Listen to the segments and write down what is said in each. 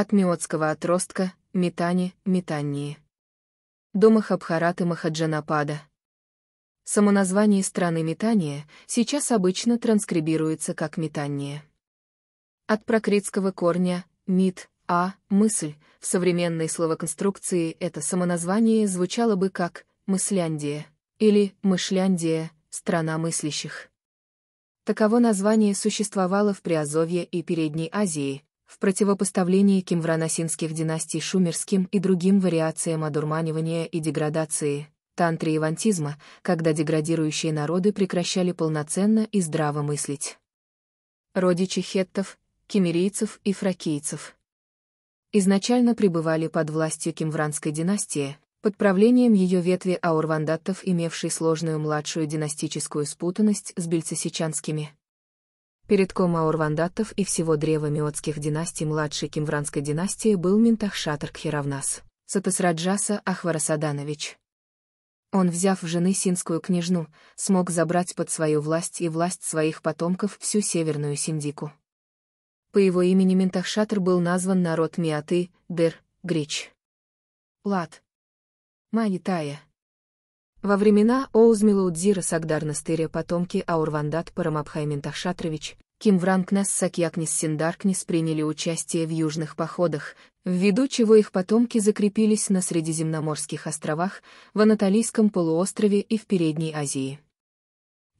От миотского отростка, метани, метании. Дома Хабхараты Махаджанапада. Само название страны метания сейчас обычно транскрибируется как метание. От прокритского корня «мит», «а», «мысль» в современной словоконструкции это самоназвание звучало бы как «мысляндия» или «мышляндия», «страна мыслящих». Таково название существовало в Приазовье и Передней Азии, в противопоставлении кимвраносинских династий шумерским и другим вариациям одурманивания и деградации, тантре и вантизма, когда деградирующие народы прекращали полноценно и здраво мыслить. Родичи хеттов, кемерийцев и фракийцев. Изначально пребывали под властью кимвранской династии, под правлением ее ветви аурвандатов, имевшей сложную младшую династическую спутанность с бельцесичанскими, Перед Комаур-Вандатов и всего древа миотских династий младшей Кимвранской династии был Минтахшатар Кхиравнас, Сатасраджаса Ахварасаданович. Он, взяв в жены синскую княжну, смог забрать под свою власть и власть своих потомков всю северную Синдику. По его имени Минтахшатр был назван народ Миаты, Дер, Грич. Лад. Манитая. Во времена Оузмила Удзира Сагдар Настыря потомки Аурвандат Парамабхай ментахшатрович. Ким Вранкнес Сакьякнис Синдаркнис приняли участие в южных походах, ввиду чего их потомки закрепились на Средиземноморских островах, в Анатолийском полуострове и в Передней Азии.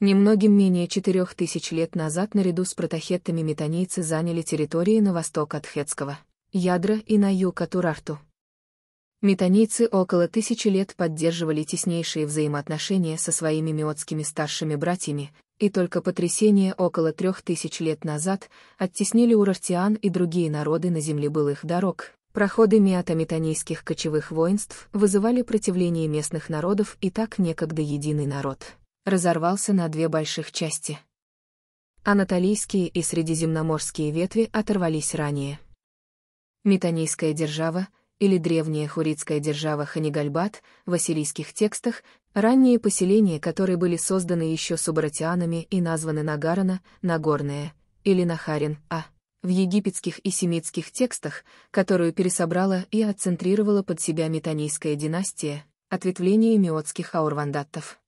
Немногим менее четырех тысяч лет назад наряду с протохеттами метанийцы заняли территории на восток от Хетского, Ядра и на юг от Урарту. Метанийцы около тысячи лет поддерживали теснейшие взаимоотношения со своими миотскими старшими братьями, и только потрясение около трех тысяч лет назад оттеснили урартиан и другие народы на земле былых дорог. Проходы миата-метанийских кочевых воинств вызывали противление местных народов, и так некогда единый народ разорвался на две больших части. Анатолийские и средиземноморские ветви оторвались ранее. Метанийская держава — или древняя хуритская держава Ханигальбат в ассирийских текстах, ранние поселения, которые были созданы еще субратианами и названы Нагарана, Нагорное, или Нахарин, а в египетских и семитских текстах, которую пересобрала и отцентрировала под себя метанийская династия, ответвление миотских аурвандаттов.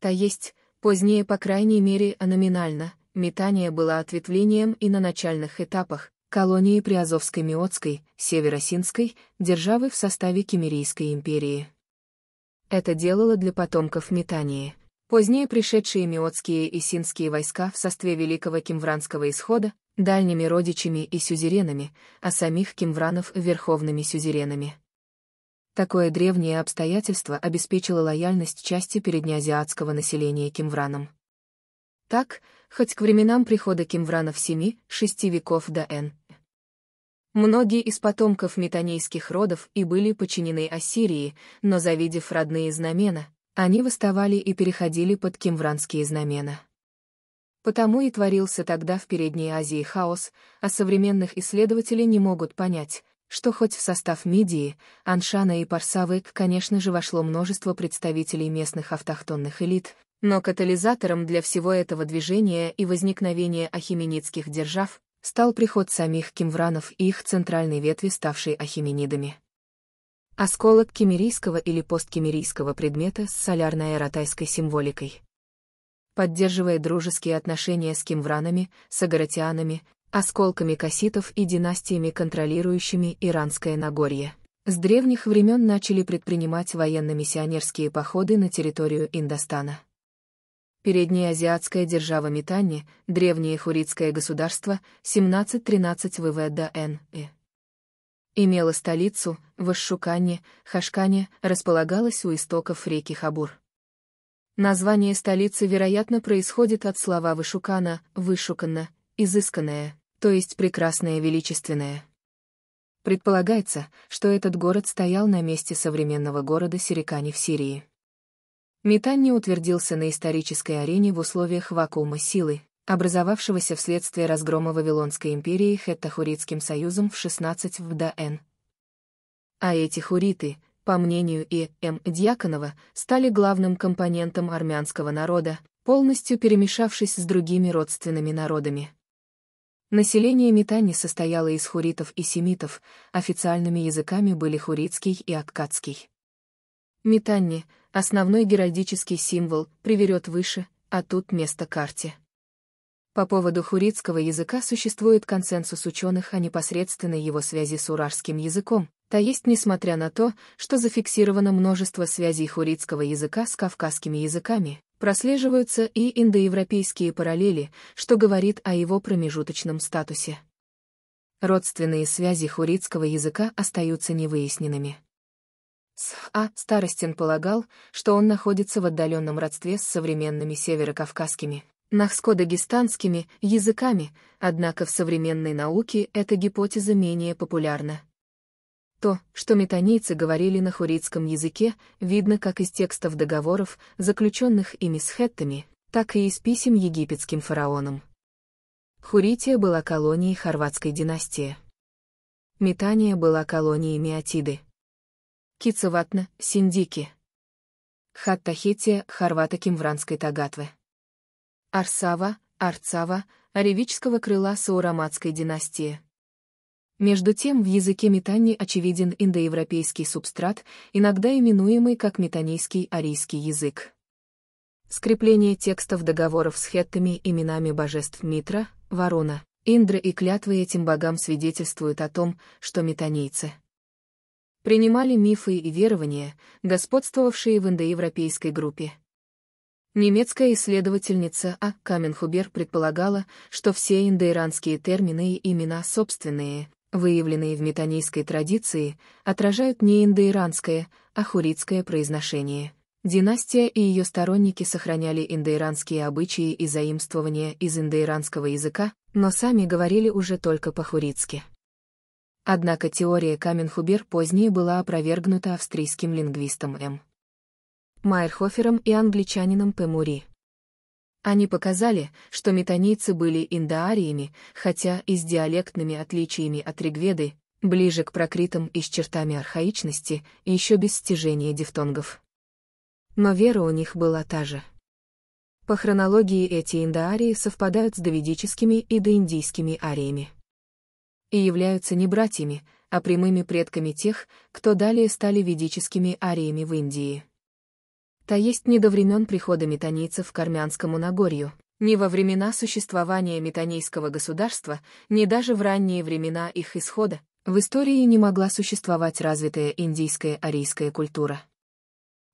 То есть, позднее по крайней мере номинально, метания была ответвлением и на начальных этапах, колонии Приазовской-Миотской, Северосинской, державы в составе Кемерийской империи. Это делало для потомков Метании. Позднее пришедшие миотские и синские войска в составе Великого Кимвранского исхода, дальними родичами и сюзеренами, а самих кимвранов — верховными сюзеренами. Такое древнее обстоятельство обеспечило лояльность части переднеазиатского населения кимвранам. Так, хоть к временам прихода кимвранов семи, шести веков до Н, Многие из потомков метанейских родов и были подчинены Ассирии, но завидев родные знамена, они восставали и переходили под кимвранские знамена. Потому и творился тогда в Передней Азии хаос, а современных исследователей не могут понять, что хоть в состав Мидии, Аншана и Парсавык, конечно же, вошло множество представителей местных автохтонных элит, но катализатором для всего этого движения и возникновения ахименидских держав стал приход самих кимвранов и их центральной ветви, ставшей ахименидами. Осколок кемерийского или посткемерийского предмета с солярной аратайской символикой. Поддерживая дружеские отношения с кимвранами, сагаратианами, осколками касситов и династиями, контролирующими Иранское Нагорье. С древних времен начали предпринимать военно-миссионерские походы на территорию Индостана. Передняя азиатская держава Митани, древнее хуритское государство, 1713 ВВ до Н. Имела столицу, в Ашшукане, Хашкане, располагалась у истоков реки Хабур. Название столицы, вероятно, происходит от слова «вышукана», «вышуканно», «изысканное», то есть «прекрасное величественное». Предполагается, что этот город стоял на месте современного города Сирикани в Сирии. Метан не утвердился на исторической арене в условиях вакуума силы, образовавшегося вследствие разгрома Вавилонской империи Хеттахуритским союзом в 16 в ДН. А эти хуриты, по мнению И. М. Дьяконова, стали главным компонентом армянского народа, полностью перемешавшись с другими родственными народами. Население Метани состояло из хуритов и семитов, официальными языками были хуритский и аккадский. Метанни — Основной геральдический символ приверет выше, а тут место карте. По поводу хурицкого языка существует консенсус ученых о непосредственной его связи с урарским языком, то есть несмотря на то, что зафиксировано множество связей хурицкого языка с кавказскими языками, прослеживаются и индоевропейские параллели, что говорит о его промежуточном статусе. Родственные связи хурицкого языка остаются невыясненными. А Старостин полагал, что он находится в отдаленном родстве с современными северокавказскими, нахско-дагестанскими языками, однако в современной науке эта гипотеза менее популярна. То, что метанейцы говорили на хуритском языке, видно как из текстов договоров, заключенных ими с хеттами, так и из писем египетским фараонам. Хурития была колонией хорватской династии. Метания была колонией Миотиды. Кицеватна, Синдики. Хаттахетия, Хорвата Кимвранской Тагатвы. Арсава, Арцава, Оревичского крыла Саураматской династии. Между тем в языке метанни очевиден индоевропейский субстрат, иногда именуемый как метанийский арийский язык. Скрепление текстов договоров с хеттами именами божеств Митра, Ворона, Индра и клятвы этим богам свидетельствуют о том, что метанийцы — принимали мифы и верования, господствовавшие в индоевропейской группе. Немецкая исследовательница А. Каменхубер предполагала, что все индоиранские термины и имена собственные, выявленные в метанийской традиции, отражают не индоиранское, а хуритское произношение. Династия и ее сторонники сохраняли индоиранские обычаи и заимствования из индоиранского языка, но сами говорили уже только по-хурицки. Однако теория Каменхубер позднее была опровергнута австрийским лингвистом М. Майерхофером и англичанином П. Мури. Они показали, что метанийцы были индоариями, хотя и с диалектными отличиями от ригведы, ближе к прокритам и с чертами архаичности, и еще без стяжения дифтонгов. Но вера у них была та же. По хронологии эти индоарии совпадают с давидическими и доиндийскими ариями и являются не братьями, а прямыми предками тех, кто далее стали ведическими ариями в Индии. Та есть не до времен прихода метанийцев к армянскому Нагорью, ни во времена существования метанейского государства, ни даже в ранние времена их исхода, в истории не могла существовать развитая индийская арийская культура.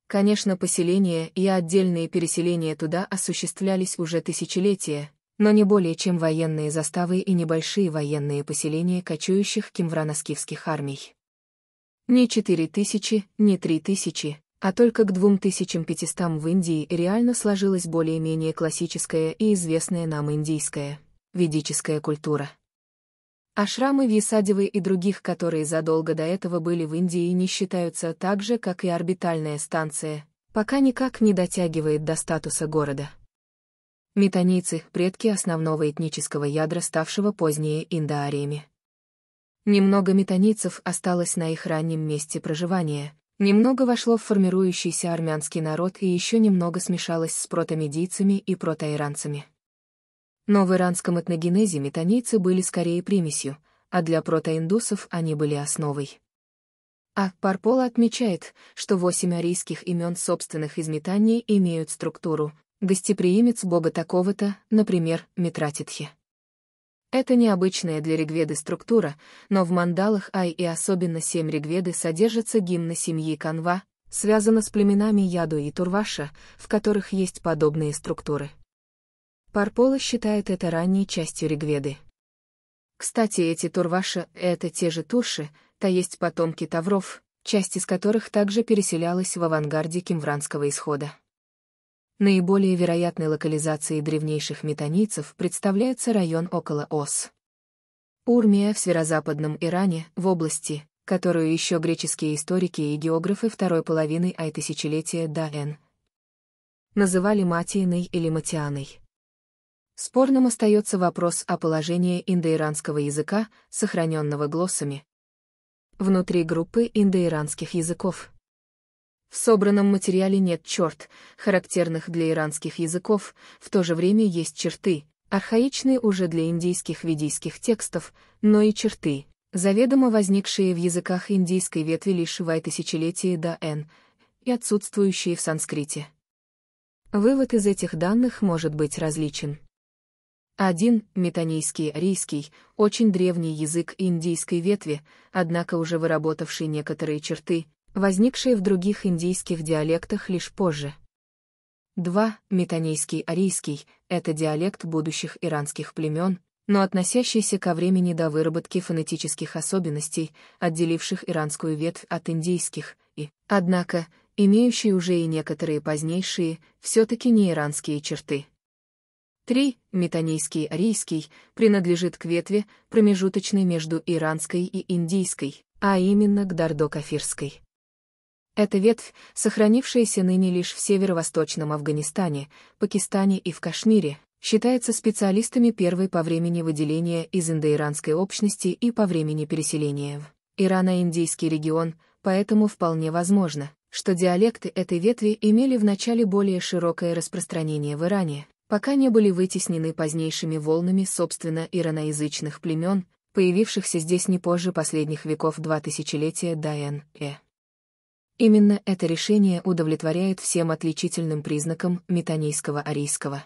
Конечно, поселения и отдельные переселения туда осуществлялись уже тысячелетия, но не более чем военные заставы и небольшие военные поселения кочующих кимвраноскифских армий. Ни 4 тысячи, не 3 тысячи, а только к 2500 в Индии реально сложилась более-менее классическая и известная нам индийская, ведическая культура. Ашрамы Висадевы и других, которые задолго до этого были в Индии, не считаются так же, как и орбитальная станция, пока никак не дотягивает до статуса города. Метанийцы — предки основного этнического ядра, ставшего позднее индоариями. Немного метанийцев осталось на их раннем месте проживания, немного вошло в формирующийся армянский народ и еще немного смешалось с протомедийцами и протоиранцами. Но в иранском этногенезе метанийцы были скорее примесью, а для протоиндусов они были основой. А. Парпола отмечает, что восемь арийских имен собственных из Метании имеют структуру, гостеприимец бога такого-то, например, Митратитхи. Это необычная для ригведы структура, но в мандалах Ай и особенно семь ригведы содержатся гимны семьи Канва, связано с племенами Яду и Турваша, в которых есть подобные структуры. Парпола считает это ранней частью ригведы. Кстати, эти Турваша — это те же Туши, то есть потомки Тавров, часть из которых также переселялась в авангарде кимвранского исхода. Наиболее вероятной локализацией древнейших метанийцев представляется район около Ос. Урмия в северо-западном Иране, в области, которую еще греческие историки и географы второй половины ай тысячелетия до Н. называли Матиной или Матианой. Спорным остается вопрос о положении индоиранского языка, сохраненного глоссами, внутри группы индоиранских языков. В собранном материале нет черт, характерных для иранских языков, в то же время есть черты, архаичные уже для индийских ведийских текстов, но и черты, заведомо возникшие в языках индийской ветви лишь вай тысячелетия до Н, и отсутствующие в санскрите. Вывод из этих данных может быть различен. 1. Метанийский арийский, очень древний язык индийской ветви, однако уже выработавший некоторые черты, возникшие в других индийских диалектах лишь позже. 2. Метанейский арийский – это диалект будущих иранских племен, но относящийся ко времени до выработки фонетических особенностей, отделивших иранскую ветвь от индийских, и, однако, имеющий уже и некоторые позднейшие, все-таки не иранские черты. 3. Метанейский арийский принадлежит к ветве промежуточной между иранской и индийской, а именно к дардо-кафирской. Эта ветвь, сохранившаяся ныне лишь в северо-восточном Афганистане, Пакистане и в Кашмире, считается специалистами первой по времени выделения из индоиранской общности и по времени переселения в Ирано-Индийский регион, поэтому вполне возможно, что диалекты этой ветви имели вначале более широкое распространение в Иране, пока не были вытеснены позднейшими волнами собственно ираноязычных племен, появившихся здесь не позже последних веков два тысячелетия до Н.Э. Именно это решение удовлетворяет всем отличительным признакам метанейского арийского.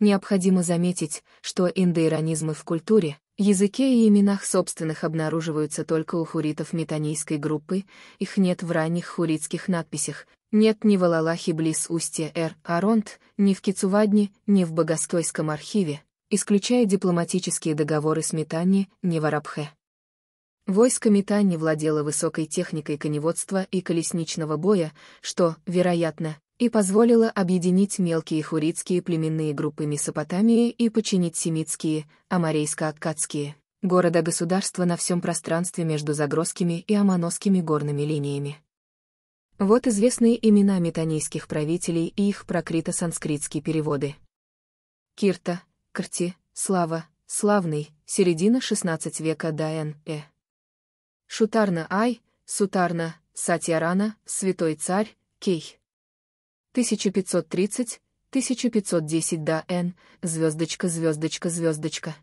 Необходимо заметить, что индоиронизмы в культуре, языке и именах собственных обнаруживаются только у хуритов метанейской группы, их нет в ранних хуритских надписях, нет ни в Алалахе близ устья Эр Аронт, ни в Кицувадне, ни в Богоскойском архиве, исключая дипломатические договоры с Метани, ни в Арабхе. Войско Митань не владело высокой техникой коневодства и колесничного боя, что, вероятно, и позволило объединить мелкие хурицкие племенные группы Месопотамии и подчинить семитские, аморейско аккадские города-государства на всем пространстве между загрозскими и аманосскими горными линиями. Вот известные имена метанийских правителей и их прокрито-санскритские переводы. Кирта, Крти, Слава, Славный, середина XVI века до э. Шутарна Ай, Сутарна, Сатьярана, Святой Царь, Кей. 1530, 1510 да Н, звездочка, звездочка, звездочка.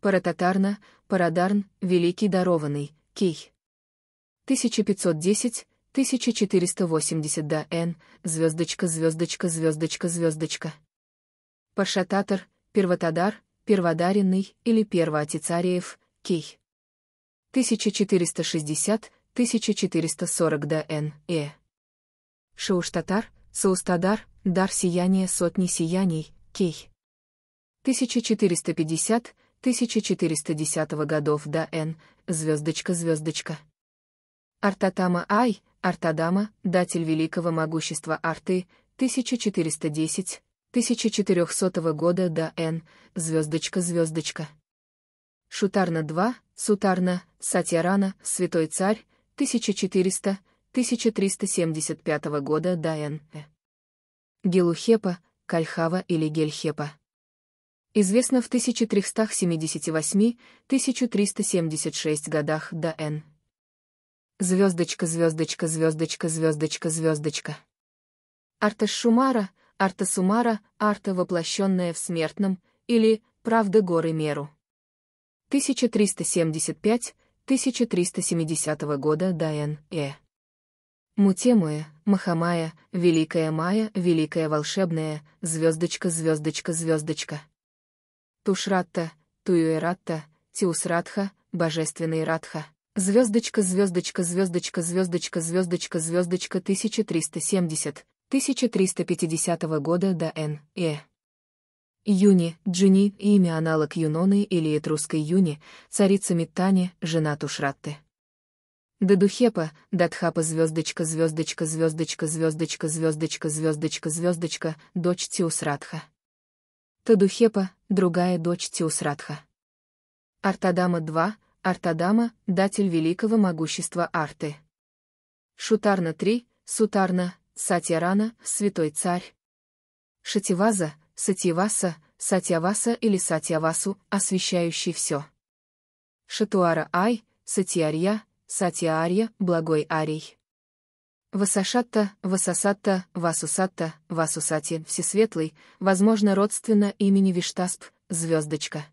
Парататарна, Парадарн, Великий Дарованный, Кей. 1510, 1480 да Н, звездочка, звездочка, звездочка, звездочка. Пашататор, Первотадар, Перводаренный или Первоотицариев, Кей. 1460-1440 ДН, Э. Шауштатар, Саустадар, Дар сияния сотни сияний, Кей. 1450-1410 годов до н. звездочка-звездочка. Артатама Ай, Артадама, датель великого могущества Арты, 1410, 1400 года до Н, звездочка-звездочка. Шутарна 2, Сутарна, Сатьярана, Святой Царь, 1400-1375 года Дайан. Гелухепа, Кальхава или Гельхепа. Известно в 1378-1376 годах до Н. Звездочка, звездочка, звездочка, звездочка, звездочка. Арта Шумара, Арта Сумара, Арта, воплощенная в смертном, или «Правда горы меру». 1375-1370 года Дайан Э. Мутемуэ, Махамая, Великая Мая, Великая Волшебная, Звездочка, Звездочка, Звездочка. Тушратта, Туюэратта, Тиусратха, Божественный Радха. Звездочка, звездочка, звездочка, звездочка, звездочка, звездочка 1370, 1350 года до Н. Э. Юни, Джини, имя аналог Юноны или этрусской Юни, царица Миттани, жена Тушратты. Дедухепа, Датхапа звездочка, звездочка, звездочка, звездочка, звездочка, звездочка, звездочка, дочь Тиусратха. Тадухепа, другая дочь Тиусратха. Артадама 2, Артадама, датель великого могущества Арты. Шутарна 3, Сутарна, Сатьярана, святой царь. Шативаза, Сатьяваса, Сатьяваса или Сатьявасу, освещающий все. Шатуара Ай, Сатьярья, Сатьяарья, Благой Арий. Васашатта, Васасатта, Васусатта, Васусати, Всесветлый, возможно, родственно имени Виштасп, Звездочка.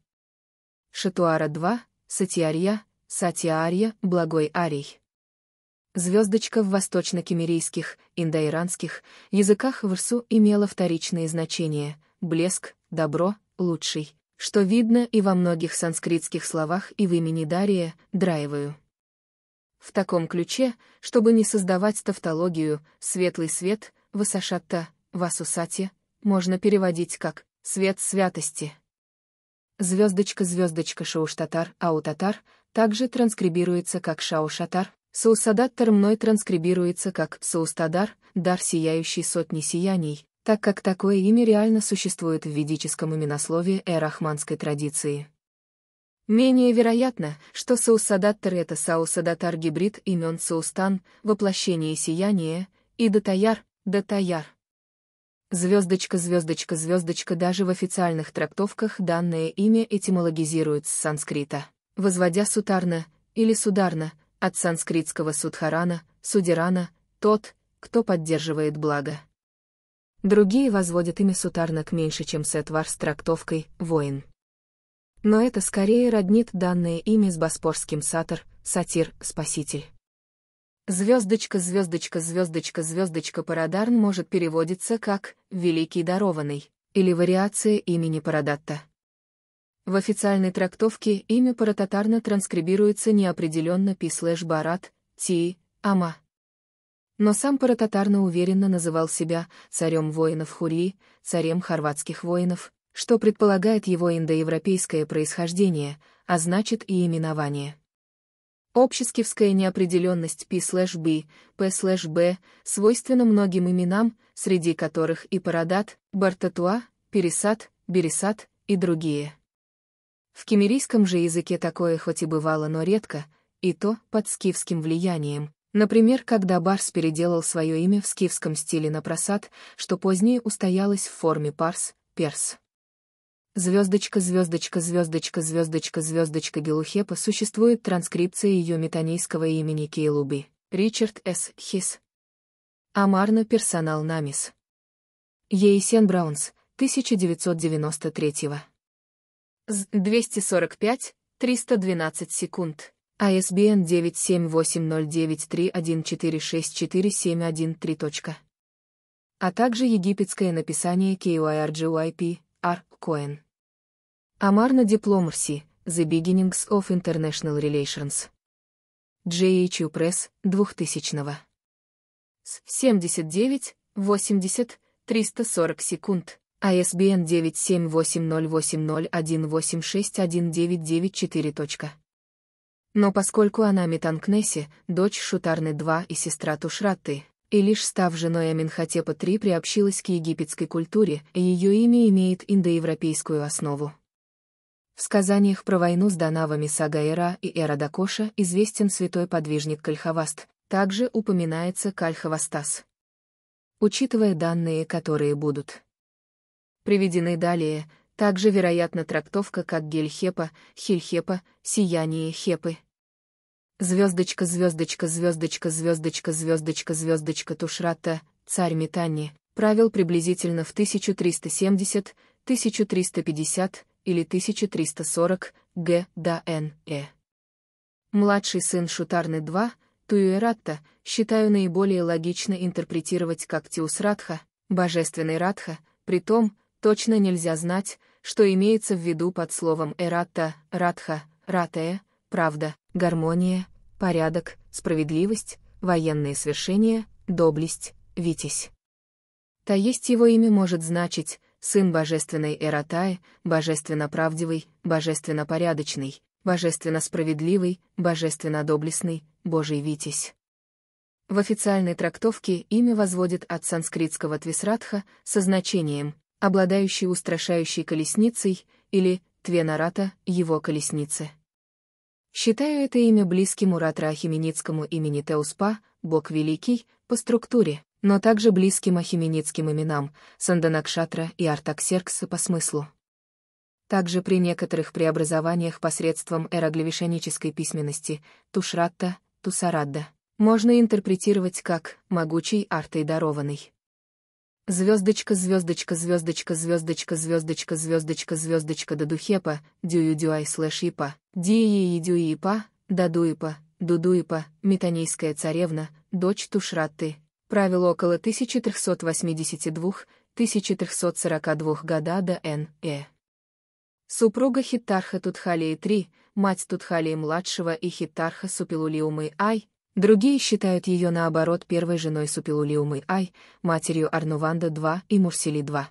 Шатуара 2, Сатиарья, Сатиарья, Благой Арий. Звездочка в восточно-кемерийских, индоиранских языках в Ирсу имела вторичные значения, блеск, добро, лучший, что видно и во многих санскритских словах и в имени Дария, Драеваю. В таком ключе, чтобы не создавать тавтологию, светлый свет, васашатта, васусати, можно переводить как «свет святости». Звездочка-звездочка шауштатар, аутатар, также транскрибируется как шаушатар, Саусадаттар мной транскрибируется как «Саустадар», «Дар сияющий сотни сияний», так как такое имя реально существует в ведическом именословии эрахманской традиции. Менее вероятно, что Саусадаттер — это Саусадатар-гибрид имен Саустан, воплощение сияния, и Датаяр, Датаяр. Звездочка, звездочка, звездочка даже в официальных трактовках данное имя этимологизирует с санскрита, возводя сутарна или сударна от санскритского судхарана, судирана, тот, кто поддерживает благо. Другие возводят имя сутарнок меньше, чем сетвар с трактовкой «воин». Но это скорее роднит данное имя с боспорским сатор, сатир, спаситель. Звездочка, звездочка, звездочка, звездочка Парадарн может переводиться как «великий дарованный» или вариация имени Парадатта. В официальной трактовке имя парататарно транскрибируется неопределенно пи слэш барат, ти, ама. Но сам Парататарна уверенно называл себя «царем воинов Хурии», «царем хорватских воинов», что предполагает его индоевропейское происхождение, а значит и именование. Общескивская неопределенность P/B, P/B свойственна многим именам, среди которых и Парадат, Бартатуа, Пересад, Бересад и другие. В кемерийском же языке такое хоть и бывало, но редко, и то под скифским влиянием, Например, когда Барс переделал свое имя в скифском стиле на просад, что позднее устоялось в форме парс, перс. Звездочка, звездочка, звездочка, звездочка, звездочка Гелухепа существует транскрипция ее метанийского имени Кейлуби, Ричард С. Хис. Амарна персонал Намис. Ейсен Браунс, 1993 С. 245, 312 секунд. ISBN 9780931464713. А также египетское написание KYRGYP, R. Cohen. Amarna Diplomacy, The Beginnings of International Relations. JHU Press, 2000-го. С 79, 80, 340 секунд. ISBN 9780801861994. Но поскольку она Метанкнесси, дочь Шутарны-2 и сестра Тушратты, и лишь став женой аминхотепа III, приобщилась к египетской культуре, и ее имя имеет индоевропейскую основу. В сказаниях про войну с Данавами Сагаэра и Эрадакоша известен святой подвижник Кальхаваст, также упоминается Кальхавастас. Учитывая данные, которые будут приведены далее, также вероятна трактовка как Гельхепа, хепа сияние хепы. Звездочка, звездочка, звездочка, звездочка, звездочка, звездочка Тушрата, царь Митани. правил приблизительно в 1370, 1350 или 1340 г. до н. э. Младший сын Шутарны II, Туюэратта, считаю наиболее логично интерпретировать как Тиусратха, божественный Радха, при том, Точно нельзя знать, что имеется в виду под словом «эратта», «радха», «ратая», «правда», «гармония», «порядок», «справедливость», «военные свершения», «доблесть», «витязь». Та есть его имя может значить «сын божественной Эратаи», «божественно правдивый», «божественно порядочный», «божественно справедливый», «божественно доблестный», «божий витязь». В официальной трактовке имя возводит от санскритского «твисратха» со значением обладающий устрашающей колесницей, или Твенарата, его колесницы. Считаю это имя близким Уратра Ахименицкому имени Теуспа, Бог Великий, по структуре, но также близким ахименицким именам, Санданакшатра и Артаксеркса по смыслу. Также при некоторых преобразованиях посредством эроглевишенической письменности Тушратта, Тусарадда, можно интерпретировать как «могучий артой дарованный». Звездочка, звездочка, звездочка, звездочка, звездочка, звездочка, звездочка, дадухепа, дюю-дюай слэш ипа, дии дюи ипа, дадуипа, дудуипа, метанийская царевна, дочь Тушратты. Правил около 1382-1342 года до Н.Э. Супруга Хитарха Тутхалии III, мать Тутхалии-младшего и Хитарха Супилулиумы Ай, Другие считают ее наоборот первой женой Супилулиумы Ай, матерью Арнуванда II и Мурсили II.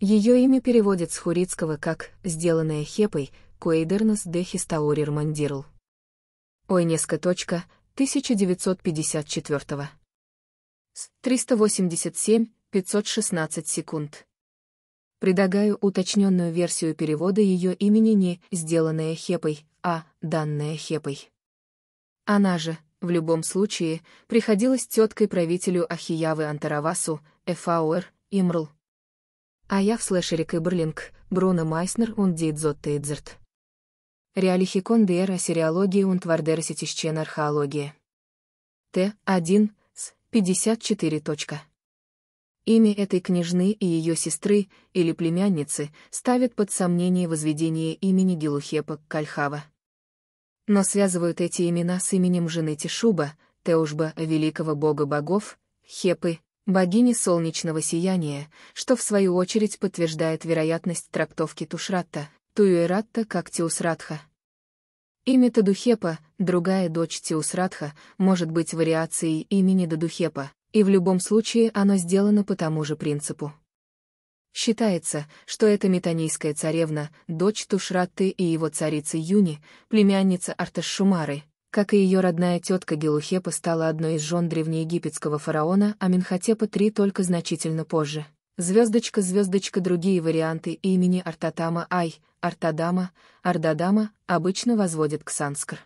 Ее имя переводят с хурицкого как «сделанное хепой» Куэйдернес де Хистаурир Мандирл. Ойнеска. 1954. С 387-516 секунд. Предлагаю уточненную версию перевода ее имени не «сделанное хепой», а «данное хепой». Она же в любом случае, приходилось теткой правителю Ахиявы Антаравасу, Эфауэр, Имрл. А я в слэшере Кэберлинг, Бруно Майснер und Дидзот Тейдзерт. Реалихикон Дер Ассириологии und Вардерситищен Археологии. Т1, с 54. Точка. Имя этой княжны и ее сестры, или племянницы, ставит под сомнение возведение имени Гелухепа Кальхава. Но связывают эти имена с именем жены Тишуба, Теушба, великого бога богов, Хепы, богини солнечного сияния, что в свою очередь подтверждает вероятность трактовки Тушратта, Туюэратта как Тиусратха. Имя Тадухепа, другая дочь Тиусратха, может быть вариацией имени Дадухепа, и в любом случае оно сделано по тому же принципу. Считается, что это метанийская царевна, дочь Тушратты и его царицы Юни, племянница Арташшумары, как и ее родная тетка Гелухепа стала одной из жен древнеегипетского фараона Аминхотепа III только значительно позже. Звездочка, звездочка, другие варианты имени Артатама Ай, Артадама, Ардадама обычно возводят к санскр.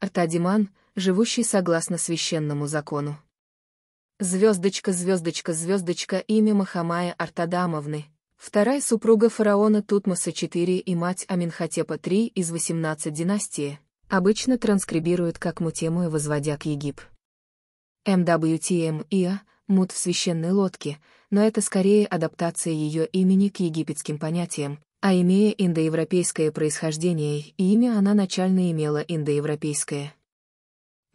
Артадиман, живущий согласно священному закону. Звездочка, звездочка, звездочка, имя Махамая Артадамовны, вторая супруга фараона Тутмоса IV и мать Аминхотепа III из 18 династии, обычно транскрибируют как Мутему и возводя к Егип. М.В.Т.М.И.а. мут в священной лодке, но это скорее адаптация ее имени к египетским понятиям, а имея индоевропейское происхождение, имя она начально имела индоевропейское.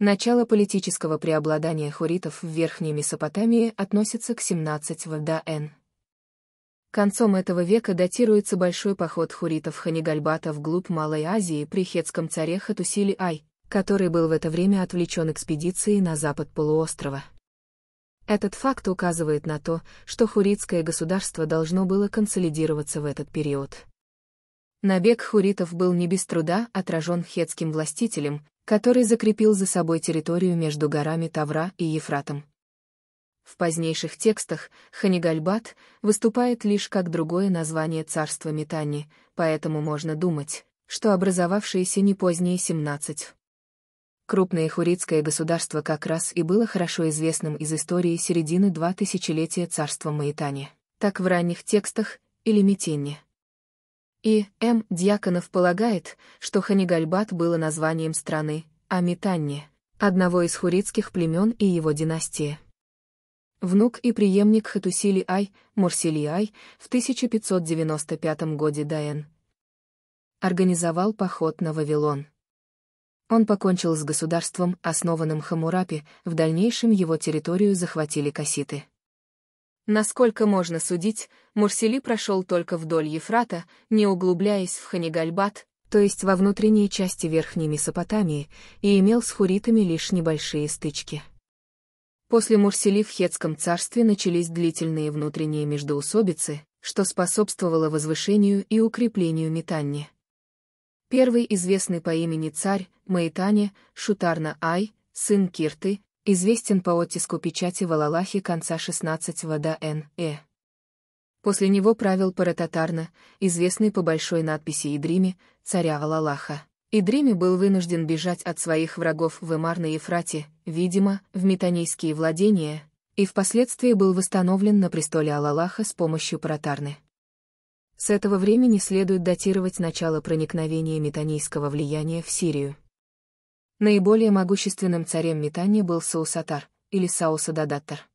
Начало политического преобладания хуритов в Верхней Месопотамии относится к 17 до Н. Концом этого века датируется большой поход хуритов Ханигальбата вглубь Малой Азии при хетском царе Хатусили Ай, который был в это время отвлечен экспедицией на запад полуострова. Этот факт указывает на то, что хуритское государство должно было консолидироваться в этот период. Набег хуритов был не без труда отражен хетским властителем, который закрепил за собой территорию между горами Тавра и Ефратом. В позднейших текстах Ханигальбат выступает лишь как другое название царства Метани, поэтому можно думать, что образовавшееся не позднее 17. Крупное хуритское государство как раз и было хорошо известным из истории середины два тысячелетия царства Маитани, так в ранних текстах или Митенне. И М. Дьяконов полагает, что Ханигальбат было названием страны, а Метанне — одного из хурицких племен и его династии. Внук и преемник Хатусили Ай, Мурсили Ай, в 1595 годе Даэн. Организовал поход на Вавилон. Он покончил с государством, основанным Хамурапи, в дальнейшем его территорию захватили касситы. Насколько можно судить, Мурсили прошел только вдоль Ефрата, не углубляясь в Ханигальбат, то есть во внутренней части Верхней Месопотамии, и имел с хуритами лишь небольшие стычки. После Мурсили в Хетском царстве начались длительные внутренние междоусобицы, что способствовало возвышению и укреплению Метанни. Первый известный по имени царь, Маитане, Шутарна Ай, сын Кирты, известен по оттиску печати Валалахи конца 16 вода Н.Э. После него правил Парататарна, известный по большой надписи Идриме, царя Валалаха. Идриме был вынужден бежать от своих врагов в Эмар Ефрате, видимо, в метанейские владения, и впоследствии был восстановлен на престоле Алалаха с помощью Паратарны. С этого времени следует датировать начало проникновения метанейского влияния в Сирию. Наиболее могущественным царем Митании был Саусатар, или Саусададаттар.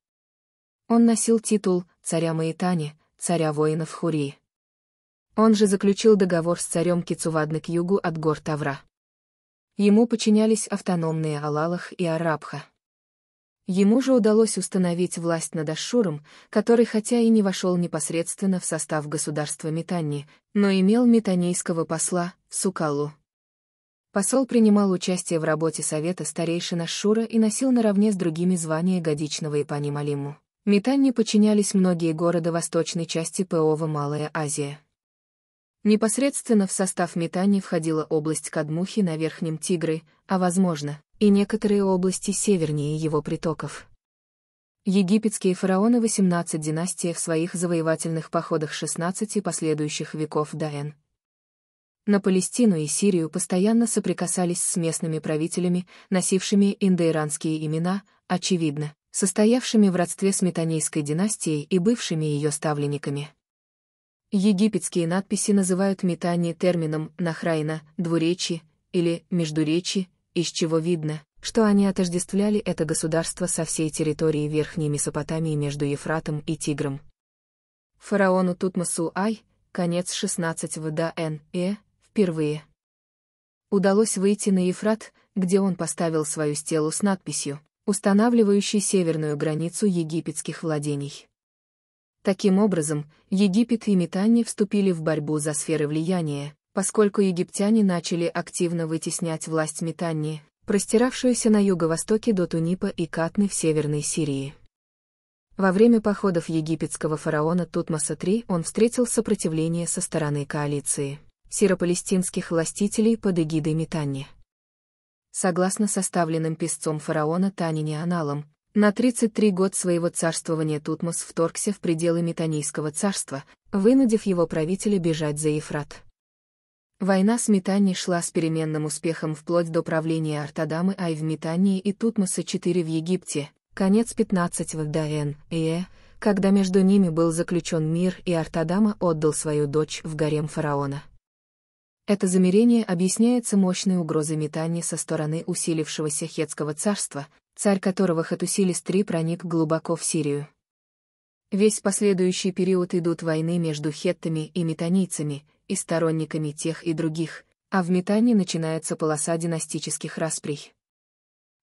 Он носил титул «Царя Маитани», «Царя воинов Хурии». Он же заключил договор с царем Кицувадны к югу от гор Тавра. Ему подчинялись автономные Алалах и Арабха. Ему же удалось установить власть над Ашуром, который хотя и не вошел непосредственно в состав государства Метании, но имел метанейского посла, Сукалу. Посол принимал участие в работе Совета старейшина Шура и носил наравне с другими звания годичного и панималиму. Метанне подчинялись многие города восточной части ПОВ Малая Азия. Непосредственно в состав Метани входила область Кадмухи на Верхнем Тигре, а, возможно, и некоторые области севернее его притоков. Египетские фараоны 18 династии в своих завоевательных походах 16 последующих веков Даэн на Палестину и Сирию постоянно соприкасались с местными правителями, носившими индоиранские имена, очевидно, состоявшими в родстве с Метанейской династией и бывшими ее ставленниками. Египетские надписи называют метание термином «нахрайна», «двуречи» или «междуречи», из чего видно, что они отождествляли это государство со всей территории Верхней Месопотамии между Ефратом и Тигром. Фараону Тутмосу Ай, конец 16 до ДН, Э, впервые. Удалось выйти на Ефрат, где он поставил свою стелу с надписью, устанавливающей северную границу египетских владений. Таким образом, Египет и Метане вступили в борьбу за сферы влияния, поскольку египтяне начали активно вытеснять власть Метании, простиравшуюся на юго-востоке до Тунипа и Катны в северной Сирии. Во время походов египетского фараона Тутмоса III он встретил сопротивление со стороны коалиции сиропалестинских властителей под эгидой Метанни. Согласно составленным песцом фараона Танини Аналам, на 33 год своего царствования Тутмос вторгся в пределы Метанийского царства, вынудив его правителя бежать за Ефрат. Война с Метанни шла с переменным успехом вплоть до правления Артадамы Ай в Метании и Тутмоса IV в Египте, конец 15-го ДН, Э, когда между ними был заключен мир и Артадама отдал свою дочь в гарем фараона. Это замерение объясняется мощной угрозой метания со стороны усилившегося хетского царства, царь которого Хатусилис-3 проник глубоко в Сирию. Весь последующий период идут войны между хеттами и метанийцами, и сторонниками тех и других, а в метании начинается полоса династических расприй.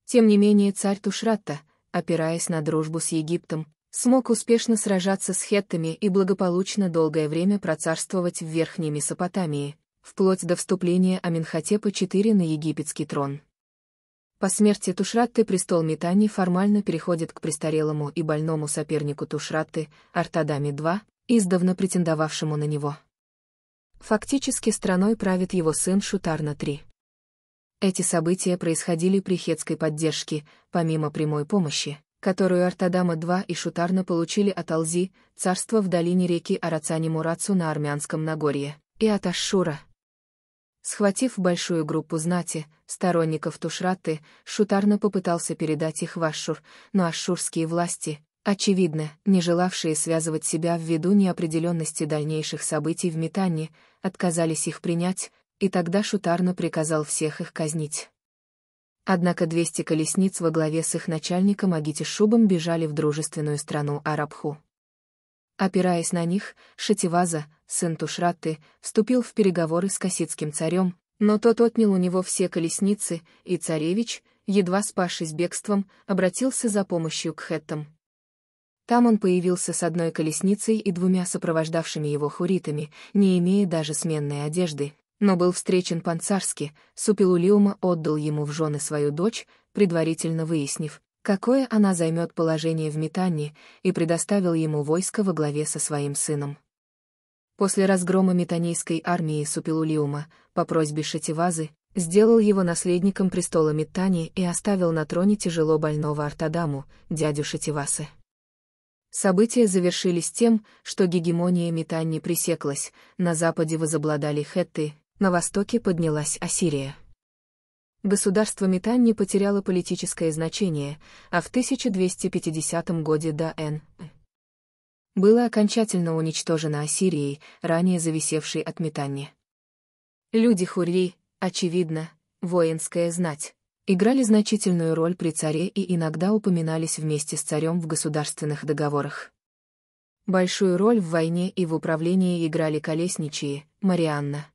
Тем не менее царь Тушратта, опираясь на дружбу с Египтом, смог успешно сражаться с хеттами и благополучно долгое время процарствовать в Верхней Месопотамии, вплоть до вступления Аминхотепа IV на египетский трон. По смерти Тушратты престол Митани формально переходит к престарелому и больному сопернику Тушратты, Артадами II, издавна претендовавшему на него. Фактически страной правит его сын Шутарна III. Эти события происходили при хетской поддержке, помимо прямой помощи, которую артадама II и Шутарна получили от Алзи, царства в долине реки Арацани-Мурацу на Армянском Нагорье, и от Ашшура, Схватив большую группу знати, сторонников Тушраты, Шутарна попытался передать их в Ашшур, но ашшурские власти, очевидно, не желавшие связывать себя ввиду неопределенности дальнейших событий в Метане, отказались их принять, и тогда Шутарна приказал всех их казнить. Однако 200 колесниц во главе с их начальником Агитишубом бежали в дружественную страну Арабху. Опираясь на них, Шативаза, сын Тушратты, вступил в переговоры с Касидским царем, но тот отнял у него все колесницы, и царевич, едва спасшись бегством, обратился за помощью к хеттам. Там он появился с одной колесницей и двумя сопровождавшими его хуритами, не имея даже сменной одежды, но был встречен панцарски, Супилулиума отдал ему в жены свою дочь, предварительно выяснив, какое она займет положение в Метанне, и предоставил ему войско во главе со своим сыном. После разгрома метанейской армии Супилулиума, по просьбе Шативазы, сделал его наследником престола Метани и оставил на троне тяжело больного Артадаму, дядю Шативасы. События завершились тем, что гегемония Метани пресеклась, на западе возобладали хетты, на востоке поднялась Ассирия. Государство Метан не потеряло политическое значение, а в 1250 годе до Н. было окончательно уничтожено Ассирией, ранее зависевшей от Метанни. Люди Хурри, очевидно, воинская знать, играли значительную роль при царе и иногда упоминались вместе с царем в государственных договорах. Большую роль в войне и в управлении играли колесничие, Марианна,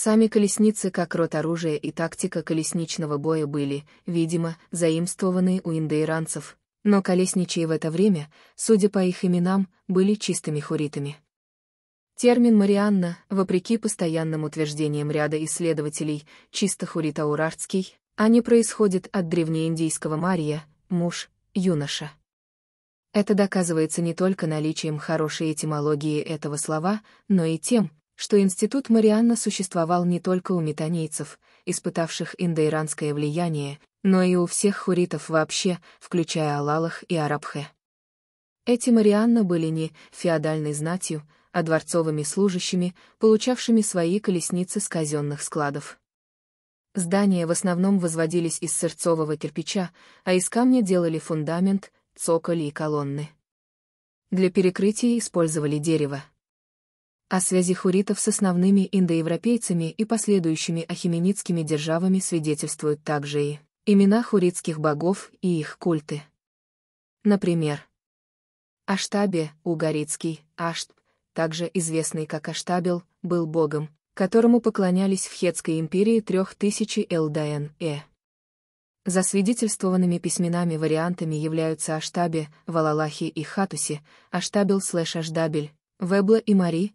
Сами колесницы как рот оружия и тактика колесничного боя были, видимо, заимствованы у индоиранцев, но колесничие в это время, судя по их именам, были чистыми хуритами. Термин «марианна», вопреки постоянным утверждениям ряда исследователей, чисто хурито-урартский, а не происходит от древнеиндийского «мария», «муж», «юноша». Это доказывается не только наличием хорошей этимологии этого слова, но и тем, что институт Марианна существовал не только у метанейцев, испытавших индоиранское влияние, но и у всех хуритов вообще, включая Алалах и Арабхе. Эти Марианна были не феодальной знатью, а дворцовыми служащими, получавшими свои колесницы с казенных складов. Здания в основном возводились из сырцового кирпича, а из камня делали фундамент, цоколи и колонны. Для перекрытия использовали дерево. О связи хуритов с основными индоевропейцами и последующими ахименидскими державами свидетельствуют также и имена хуритских богов и их культы. Например, Аштабе, угорицкий, Ашт, также известный как Аштабел, был богом, которому поклонялись в Хетской империи 3000 ЛДНЭ. Элдаен-Э. Засвидетельствованными письменами-вариантами являются Аштабе, Валалахи и Хатуси, Аштабел слэш Ашдабель, Вебла и Мари,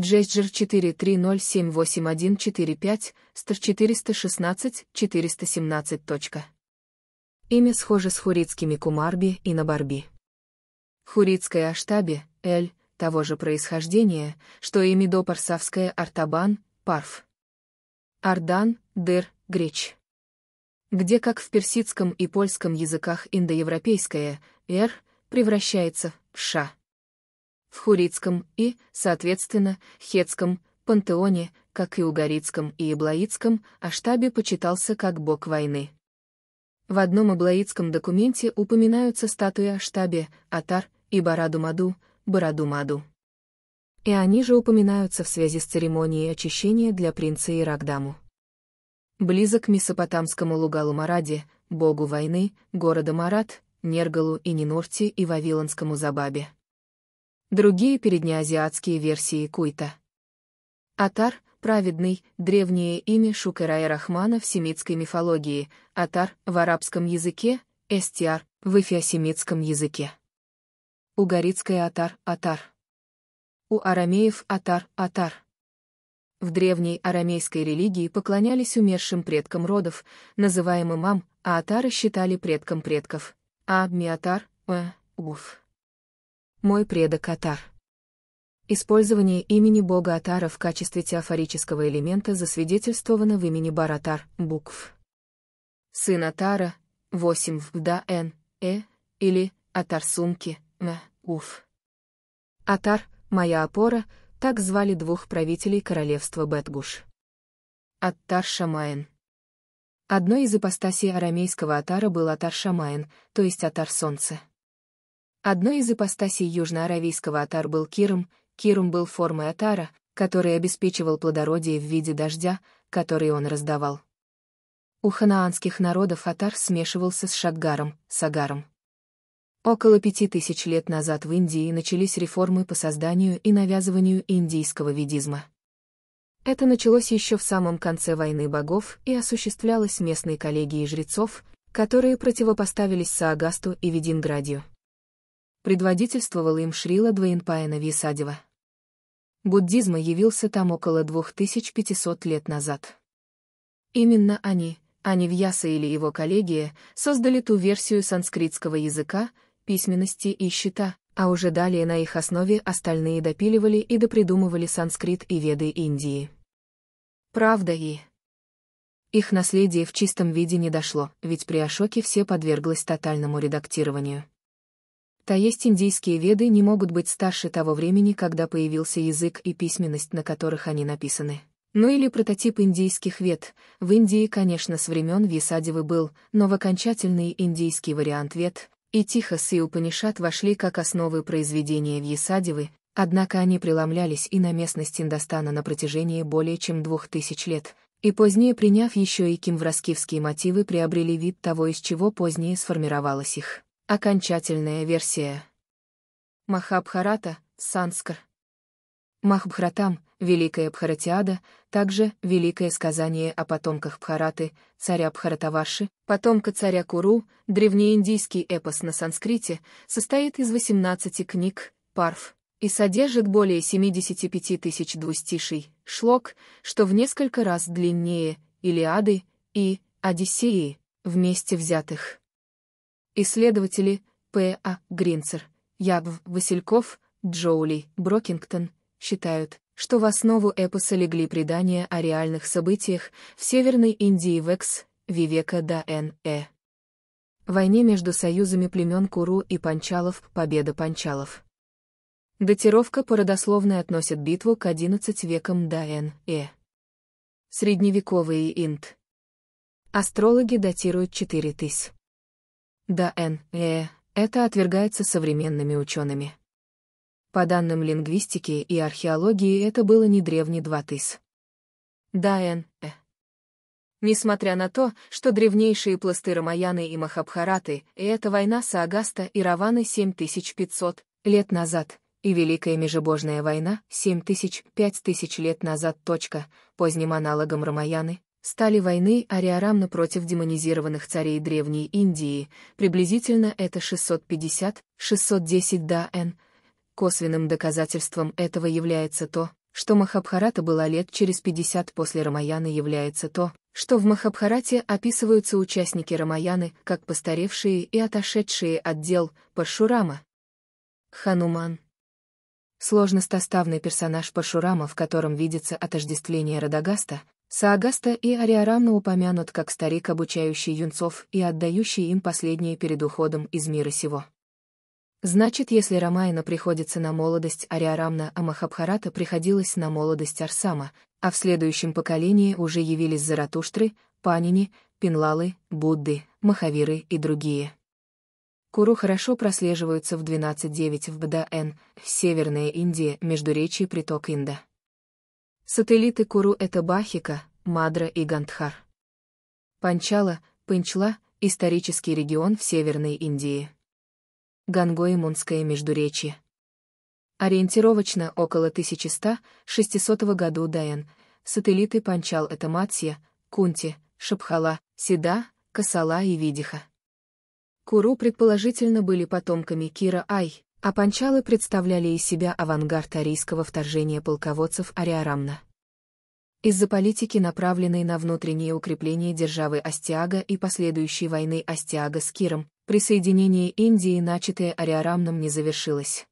Джейджер 430788145, стр 416, 417. Точка. Имя схоже с хурицкими Кумарби и Набарби. Хурицкая Аштаби, Эль, того же происхождения, что и Медопарсавская Артабан, Парф. Ардан, Дыр, Греч. Где как в персидском и польском языках индоевропейское «р» превращается в «ша» в хуритском и, соответственно, хетском, пантеоне, как и угорицком и иблаитском, Аштаби почитался как бог войны. В одном иблаитском документе упоминаются статуи Аштабе, Атар и Бараду-Маду, Бараду-Маду. И они же упоминаются в связи с церемонией очищения для принца Ирагдаму. Близок к месопотамскому лугалу Мараде, богу войны, города Марат, Нергалу и Нинорти и Вавилонскому Забабе другие переднеазиатские версии Куйта. Атар — праведный, древнее имя Шукерая Рахмана в семитской мифологии, Атар — в арабском языке, Эстиар — в эфиосемитском языке. Угорицкая Атар — Атар. У арамеев Атар — Атар. В древней арамейской религии поклонялись умершим предкам родов, называемым Ам, а Атары считали предком предков. А, Миатар, Э, Уф. Мой предок Атар. Использование имени бога Атара в качестве теофорического элемента засвидетельствовано в имени Баратар, букв. Сын Атара, 8 в да н, э, или Атар сумки, н, уф. Атар, моя опора, так звали двух правителей королевства Бетгуш. Аттар Шамаин. Одной из ипостасей арамейского Атара был Атар Шамаин, то есть Атар Солнце. Одной из ипостасей южноаравийского атар был киром, киром был формой атара, который обеспечивал плодородие в виде дождя, который он раздавал. У ханаанских народов атар смешивался с Шаггаром, сагаром. Около пяти тысяч лет назад в Индии начались реформы по созданию и навязыванию индийского ведизма. Это началось еще в самом конце войны богов и осуществлялось местной коллегией жрецов, которые противопоставились Саагасту и Вединградию предводительствовала им Шрила Двоенпаина Висадева. Буддизм явился там около 2500 лет назад. Именно они, а Вьяса или его коллеги, создали ту версию санскритского языка, письменности и счета, а уже далее на их основе остальные допиливали и допридумывали санскрит и веды Индии. Правда и... Их наследие в чистом виде не дошло, ведь при Ашоке все подверглось тотальному редактированию. То есть индийские веды не могут быть старше того времени, когда появился язык и письменность, на которых они написаны. Ну или прототип индийских вед. В Индии, конечно, с времен Висадивы был, но в окончательный индийский вариант вед и Тихос и Упанишат вошли как основы произведения Висадивы, однако они преломлялись и на местность Индостана на протяжении более чем двух тысяч лет, и позднее, приняв еще и кимвраскивские мотивы, приобрели вид того, из чего позднее сформировалось их Окончательная версия. Махабхарата, санскр. Махбхаратам, Великая Бхаратиада, также Великое сказание о потомках Бхараты, царя Бхаратаваши, потомка царя Куру, древнеиндийский эпос на санскрите, состоит из 18 книг, парф, и содержит более 75 тысяч двустишей, шлок, что в несколько раз длиннее, Илиады и Одиссеи, вместе взятых. Исследователи П.А. Гринцер, Ябв, Васильков, Джоули, Брокингтон считают, что в основу эпоса легли предания о реальных событиях в Северной Индии Векс, Вивека да Н.Э. Войне между союзами племен Куру и Панчалов, победа Панчалов. Датировка по родословной относит битву к XI векам до Н.Э. Средневековые Инд. Астрологи датируют 4000. Да, Н, э, это отвергается современными учеными. По данным лингвистики и археологии, это было не древний дватыс. Да, Н, э. Несмотря на то, что древнейшие пласты Рамаяны и Махабхараты, и э, эта война Саагаста и Раваны 7500 лет назад, и Великая Межебожная война 7000-5000 лет назад. Точка, поздним аналогом Рамаяны, стали войны Ариарам напротив демонизированных царей Древней Индии, приблизительно это 650-610 до н. Косвенным доказательством этого является то, что Махабхарата была лет через 50 после Рамаяны является то, что в Махабхарате описываются участники Рамаяны как постаревшие и отошедшие от дел Паршурама. Хануман. Сложно составный персонаж Паршурама, в котором видится отождествление Радагаста, Саагаста и Ариарамна упомянут как старик, обучающий юнцов и отдающий им последние перед уходом из мира сего. Значит, если Рамайна приходится на молодость Ариарамна, а Махабхарата приходилась на молодость Арсама, а в следующем поколении уже явились Заратуштры, Панини, Пинлалы, Будды, Махавиры и другие. Куру хорошо прослеживаются в 12.9 в БДН, в Северная Индия, между междуречий приток Инда. Сателлиты Куру — это Бахика, Мадра и Гандхар. Панчала, Пынчла — исторический регион в Северной Индии. Гангоимунское междуречье. Ориентировочно около 1100-600 году Даян, сателлиты Панчал это Матсья, Кунти, Шабхала, Сида, Касала и Видиха. Куру предположительно были потомками Кира Ай, а панчалы представляли из себя авангард арийского вторжения полководцев Ариарамна. Из-за политики, направленной на внутреннее укрепление державы Астиага и последующей войны Астиага с Киром, присоединение Индии, начатое Ариарамном, не завершилось.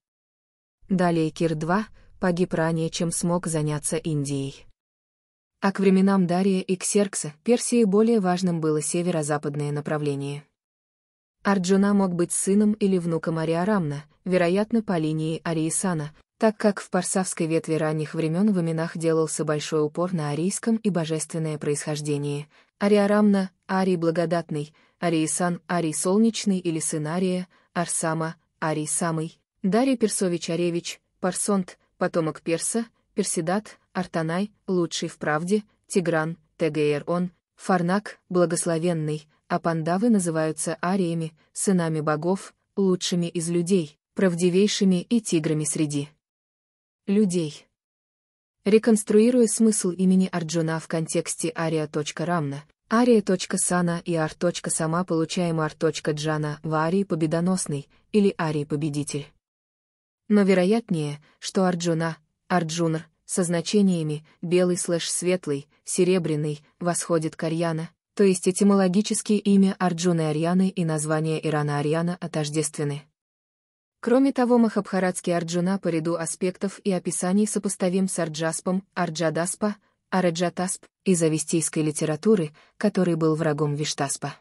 Далее Кир-2 погиб ранее, чем смог заняться Индией. А к временам Дария и Ксеркса Персии более важным было северо-западное направление. Арджуна мог быть сыном или внуком Ариарамна, вероятно, по линии Ариисана, так как в парсавской ветви ранних времен в именах делался большой упор на арийском и божественное происхождение. Ариарамна, Арий Благодатный, Ариисан, Арий Солнечный или сын Ария, Арсама, Арий Самый, Дарий Персович Аревич, Парсонт, потомок Перса, Персидат, Артанай, лучший в правде, Тигран, ТГР Фарнак, благословенный, а пандавы называются ариями, сынами богов, лучшими из людей, правдивейшими и тиграми среди людей. Реконструируя смысл имени Арджуна в контексте ария.рамна, ария.сана и ар.сама получаем ар.джана в арии победоносный или арии победитель. Но вероятнее, что Арджуна, Арджунр, со значениями «белый слэш светлый», «серебряный», «восходит Карьяна», то есть этимологические имя Арджуны Арьяны и название Ирана Арьяна отождествлены. Кроме того, Махабхаратский Арджуна по ряду аспектов и описаний сопоставим с Арджаспом, Арджадаспа, Араджатасп из авестийской литературы, который был врагом Виштаспа.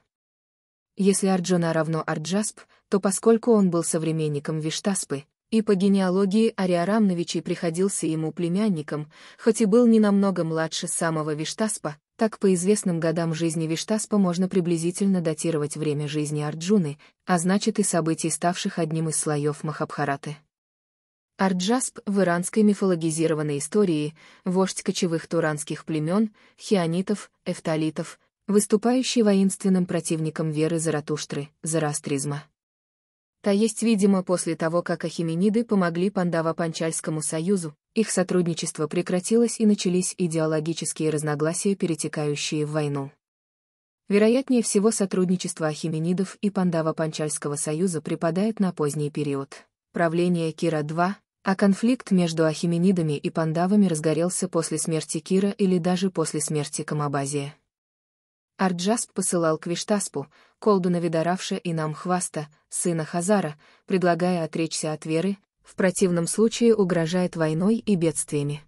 Если Арджуна равно Арджасп, то поскольку он был современником Виштаспы, и по генеалогии Ариарамновичей приходился ему племянником, хоть и был не намного младше самого Виштаспа, так по известным годам жизни Виштаспа можно приблизительно датировать время жизни Арджуны, а значит и событий, ставших одним из слоев Махабхараты. Арджасп в иранской мифологизированной истории, вождь кочевых туранских племен, хианитов, эфталитов, выступающий воинственным противником веры Заратуштры, зороастризма. Та есть, видимо, после того, как ахимениды помогли Пандава-Панчальскому союзу, их сотрудничество прекратилось и начались идеологические разногласия, перетекающие в войну. Вероятнее всего, сотрудничество ахименидов и Пандава-Панчальского союза припадает на поздний период. Правление Кира-2, а конфликт между ахименидами и пандавами разгорелся после смерти Кира или даже после смерти Камабазия. Арджасп посылал к Виштаспу, колдуна Видаравше и нам хваста, сына Хазара, предлагая отречься от веры, в противном случае угрожает войной и бедствиями.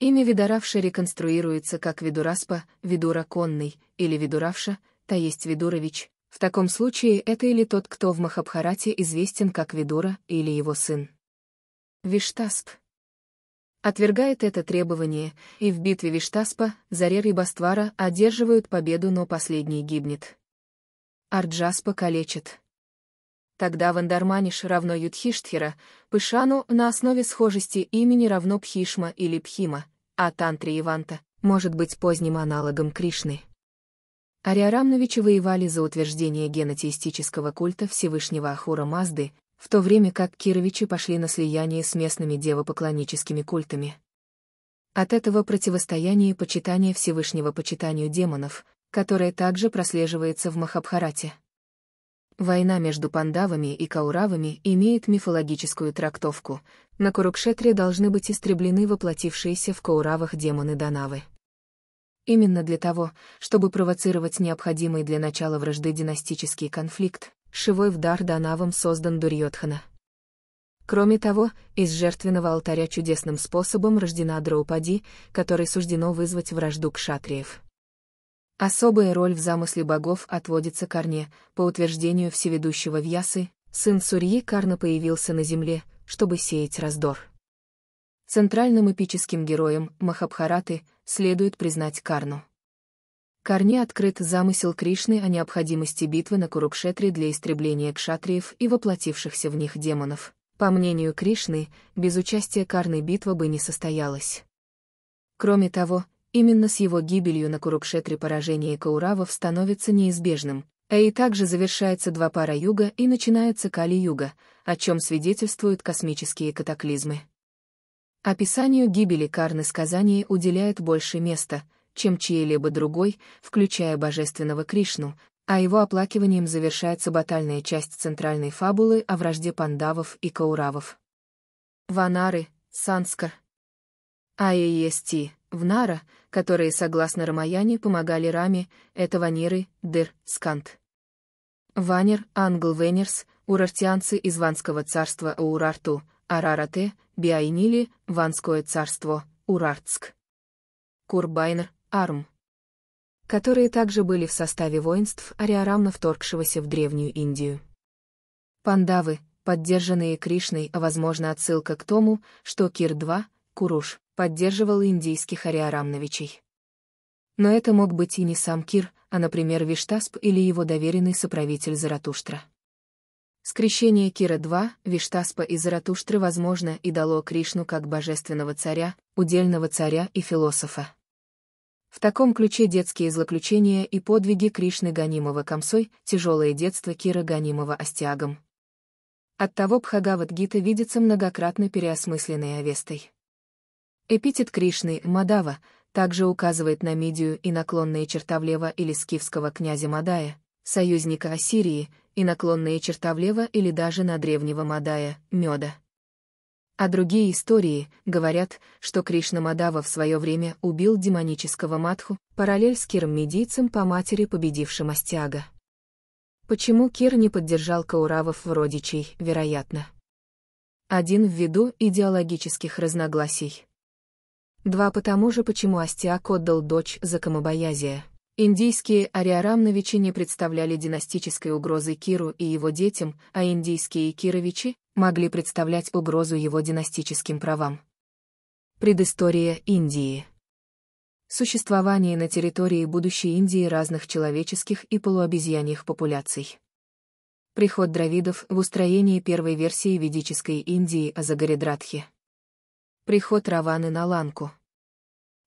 Имя Видаравше реконструируется как Видураспа, Видура Конный, или Видуравша, то есть Видурович. В таком случае это или тот, кто в Махабхарате известен как Видура, или его сын. Виштасп отвергает это требование, и в битве Виштаспа Зарер и Басвара одерживают победу, но последний гибнет. Арджаспа калечит. Тогда Вандарманиш равно Юдхиштхира, Пышану на основе схожести имени равно Пхишма или Пхима, а Тантри Иванта может быть поздним аналогом Кришны. Ариарамновичи воевали за утверждение генотеистического культа Всевышнего Ахура Мазды, в то время как кировичи пошли на слияние с местными девопоклонническими культами. От этого противостояния и почитания Всевышнего почитанию демонов, которое также прослеживается в Махабхарате. Война между пандавами и кауравами имеет мифологическую трактовку. На Курукшетре должны быть истреблены воплотившиеся в кауравах демоны Данавы. Именно для того, чтобы провоцировать необходимый для начала вражды династический конфликт, шивой в дар Данавом создан Дурьотхана. Кроме того, из жертвенного алтаря чудесным способом рождена Драупади, которой суждено вызвать вражду к шатриев. Особая роль в замысле богов отводится Карне, по утверждению всеведущего Вьясы, сын Сурьи Карна появился на земле, чтобы сеять раздор. Центральным эпическим героем Махабхараты следует признать Карну. Корне открыт замысел Кришны о необходимости битвы на Курукшетре для истребления кшатриев и воплотившихся в них демонов. По мнению Кришны, без участия Карны битва бы не состоялась. Кроме того, именно с его гибелью на Курукшетре поражение Кауравов становится неизбежным, а и также завершается два пара юга и начинается Кали-юга, о чем свидетельствуют космические катаклизмы. Описанию гибели Карны сказание уделяет больше места — чем чьей-либо другой, включая божественного Кришну, а его оплакиванием завершается батальная часть центральной фабулы о вражде пандавов и кауравов. Ванары, Санскар. АЕСТ, Внара, которые, согласно Рамаяне, помогали Раме, это Ваниры, Дыр, Скант. Ванер, Англ Венерс, урартианцы из Ванского царства Урарту, Арарате, Биайнили, Ванское царство, Урартск. Курбайнер, арм, которые также были в составе воинств ариарамна, вторгшегося в Древнюю Индию. Пандавы, поддержанные Кришной, а возможно отсылка к тому, что Кир-2, Куруш, поддерживал индийских ариарамновичей. Но это мог быть и не сам Кир, а, например, Виштасп или его доверенный соправитель Заратуштра. Скрещение Кира-2, Виштаспа и Заратуштры, возможно, и дало Кришну как божественного царя, удельного царя и философа. В таком ключе детские злоключения и подвиги Кришны Ганимова Камсой, тяжелое детство Кира Ганимова Астиагом. Оттого Бхагавадгита видится многократно переосмысленной Авестой. Эпитет Кришны Мадава также указывает на Мидию и наклонные черта влево или скифского князя Мадая, союзника Ассирии, и наклонные черта влево или даже на древнего Мадая, меда. А другие истории говорят, что Кришна Мадава в свое время убил демонического матху, параллель с Киром Медийцем по матери победившим Астиага. Почему Кир не поддержал Кауравов в родичей, вероятно? Один ввиду идеологических разногласий. Два потому же, почему Астиак отдал дочь за Камабаязия. Индийские ариарамновичи не представляли династической угрозы Киру и его детям, а индийские кировичи могли представлять угрозу его династическим правам. Предыстория Индии Существование на территории будущей Индии разных человеческих и полуобезьяньих популяций. Приход дравидов в устроении первой версии ведической Индии Азагаридратхи. Приход Раваны на Ланку.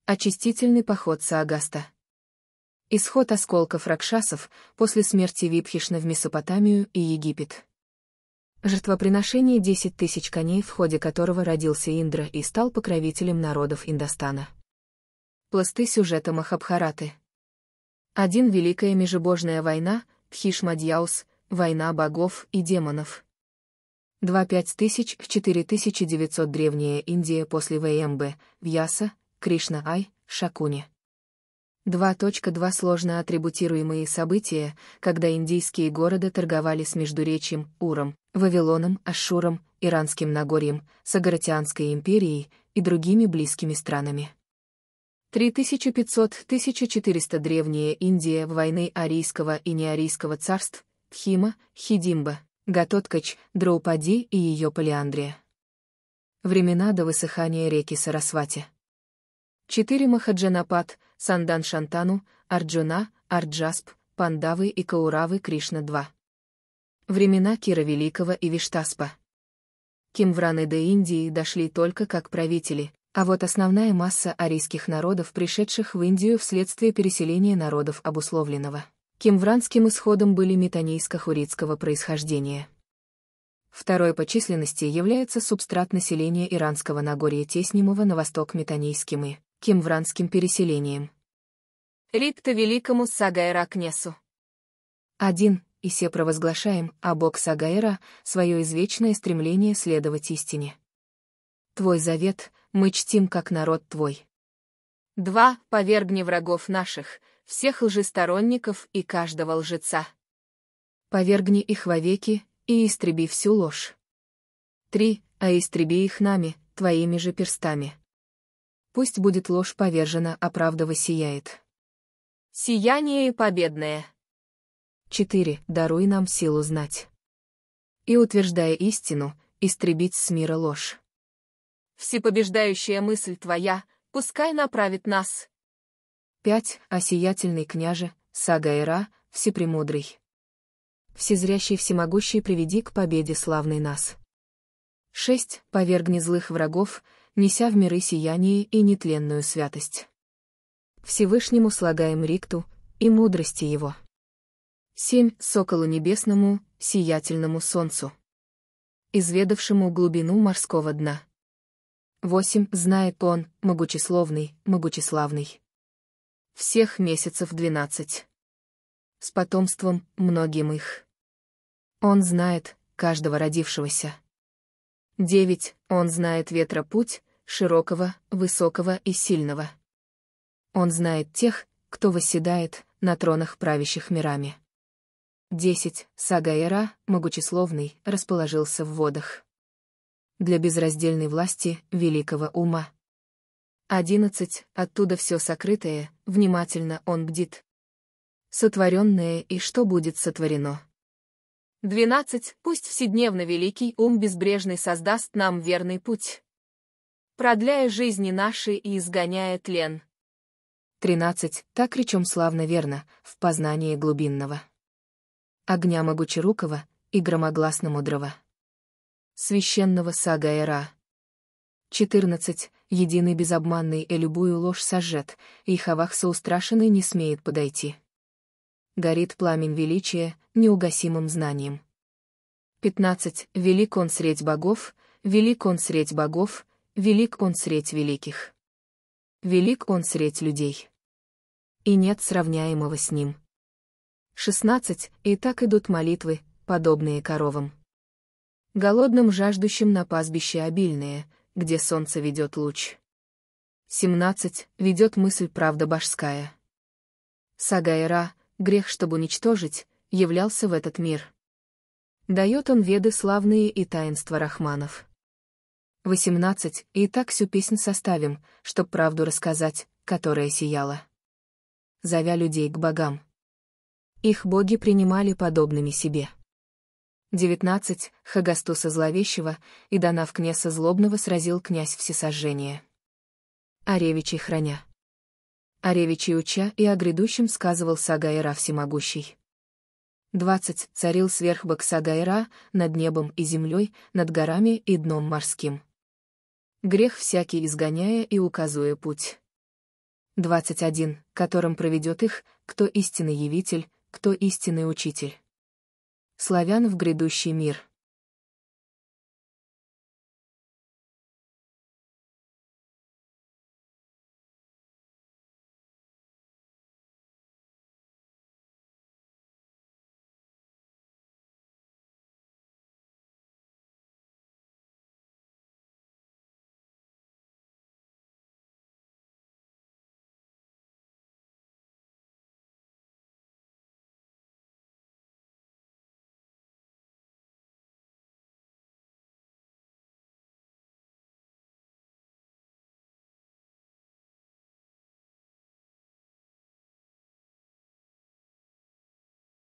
Очистительный поход Саагаста. Исход осколков ракшасов после смерти Випхишна в Месопотамию и Египет. Жертвоприношение 10 тысяч коней, в ходе которого родился Индра и стал покровителем народов Индостана. Пласты сюжета Махабхараты. Один Великая межебожная война, Кхишмадьяус война богов и демонов. 2. тысяч в 4900 Древняя Индия после ВМБ, Вьяса, Кришна Ай, Шакуни. 2.2 Сложно атрибутируемые события, когда индийские города торговали с Междуречьем, Уром, Вавилоном, Ашуром, Иранским Нагорьем, Сагаратианской империей и другими близкими странами. 3500-1400 Древняя Индия в войны Арийского и Неарийского царств, Тхима, Хидимба, Гатоткач, Драупади и ее Полиандрия. Времена до высыхания реки Сарасвати. Четыре Махаджанапат, Сандан Шантану, Арджуна, Арджасп, Пандавы и Кауравы Кришна-2. Времена Кира Великого и Виштаспа. Кимвраны до Индии дошли только как правители, а вот основная масса арийских народов, пришедших в Индию вследствие переселения народов обусловленного. Кимвранским исходом были метанейско-хуритского происхождения. Второй по численности является субстрат населения иранского Нагорья Теснимого на восток метанейским и кимвранским переселением. Рикта великому Сагайра Кнесу. Один, и все провозглашаем, а бог Сагайра — свое извечное стремление следовать истине. Твой завет мы чтим как народ твой. Два, повергни врагов наших, всех лжесторонников и каждого лжеца. Повергни их вовеки и истреби всю ложь. Три, а истреби их нами, твоими же перстами пусть будет ложь повержена, а правда воссияет. Сияние победное. 4. Даруй нам силу знать. И утверждая истину, истребить с мира ложь. Всепобеждающая мысль твоя, пускай направит нас. 5. Осиятельный княже, сага Ира, всепремудрый. Всезрящий всемогущий приведи к победе славный нас. 6. Повергни злых врагов, неся в миры сияние и нетленную святость. Всевышнему слагаем рикту и мудрости его. Семь Соколу небесному, сиятельному солнцу, изведавшему глубину морского дна. Восемь Знает он, могучесловный, могучеславный. Всех месяцев двенадцать. С потомством многим их. Он знает каждого родившегося. Девять Он знает ветра путь, широкого, высокого и сильного. Он знает тех, кто восседает на тронах правящих мирами. 10. Сага могучесловный, расположился в водах. Для безраздельной власти великого ума. 11. Оттуда все сокрытое, внимательно он бдит. Сотворенное и что будет сотворено. 12. Пусть вседневно великий ум безбрежный создаст нам верный путь продляя жизни наши и изгоняя тлен. 13. Так речем славно верно, в познании глубинного. Огня могучерукого и громогласно мудрого. Священного сага Эра. 14. Единый безобманный и любую ложь сожжет, и хавах соустрашенный не смеет подойти. Горит пламень величия неугасимым знанием. 15. Велик он средь богов, велик он средь богов, Велик он средь великих. Велик он средь людей. И нет сравняемого с ним. 16. И так идут молитвы, подобные коровам. Голодным жаждущим на пастбище обильные, где солнце ведет луч. 17. Ведет мысль правда башская. Сагаэра, грех, чтобы уничтожить, являлся в этот мир. Дает он веды славные и таинства рахманов. 18, и так всю песнь составим, чтоб правду рассказать, которая сияла. Зовя людей к богам. Их боги принимали подобными себе. 19. Хагастуса зловещего, и Донав князя злобного сразил князь всесожжение. Оревичей храня. Оревичей уча и о грядущем сказывал Сагаира всемогущий. 20. Царил сверх бог Сагайра над небом и землей, над горами и дном морским грех всякий изгоняя и указуя путь. 21. Которым проведет их, кто истинный явитель, кто истинный учитель. Славян в грядущий мир.